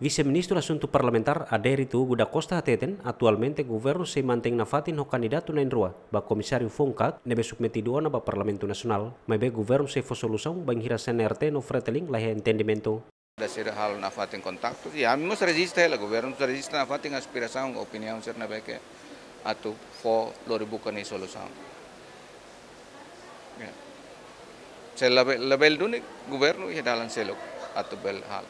Viceministro Asunto Parlamentar Aderitu Guda Costa Ateten, atualmente governo se mantém na fatin no candidato na enrua, ba comissário Foncat, nebe submetido ana ba Parlamento Nacional, mas be governo se for solução, ba enhirasan RT no freteling lahe entendimento. Da ser hal na fatin contacto, ya, a mim nos resiste, o governo nos resiste na fatin aspiração, opinião ser na beque, atu fo loribuka ni solução. Yeah. Se label, label dunik governo e ya dalan selok, atu bel hal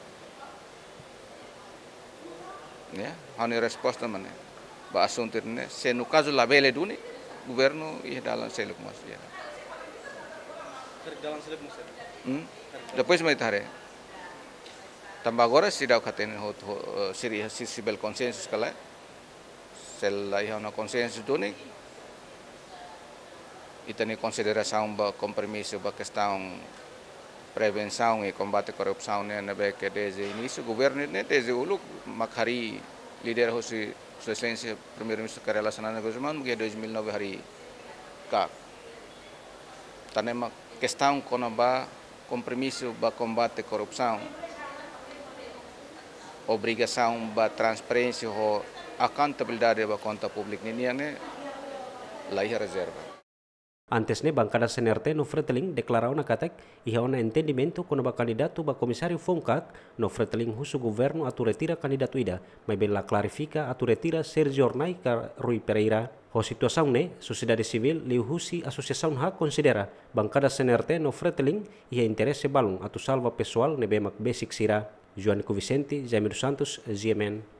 né? respons resposta mané. Ba assunto né? Se no la vele duni, governo ia dar seluk mas dia. Dalam seluk mas. Hmm? Depois mai tare. Tambah agora se dá o catene hot seria sensível consenso escala. Se la ia no consenso duni. Itani consideração ba compromisso ba questão prevenção e combate à corrupção né na beca desde o início o governo né desde o look makhari líder hoje sua excelência primeiro-ministro Karela Sanana Guzmán que 2009 e hari ka tanema questão kono ba compromisso ba combate à corrupção obrigação ba transparência ho accountabilidade ba conta pública né lá reserva Antes ne bancada senerte no Fretling declarou na catec e há entendimento com o candidato ba comissário Foncac no Fretling husu governo a tu retira candidato ida, mas bela clarifica a tu retira Sergio Ornai Rui Pereira. O situação ne, sociedade civil liu husi associação ha considera bancada senerte no Fretling e há interesse balon a tu salva pessoal ne bemak basic sira. Joanico Vicente, Jair Santos, GMN.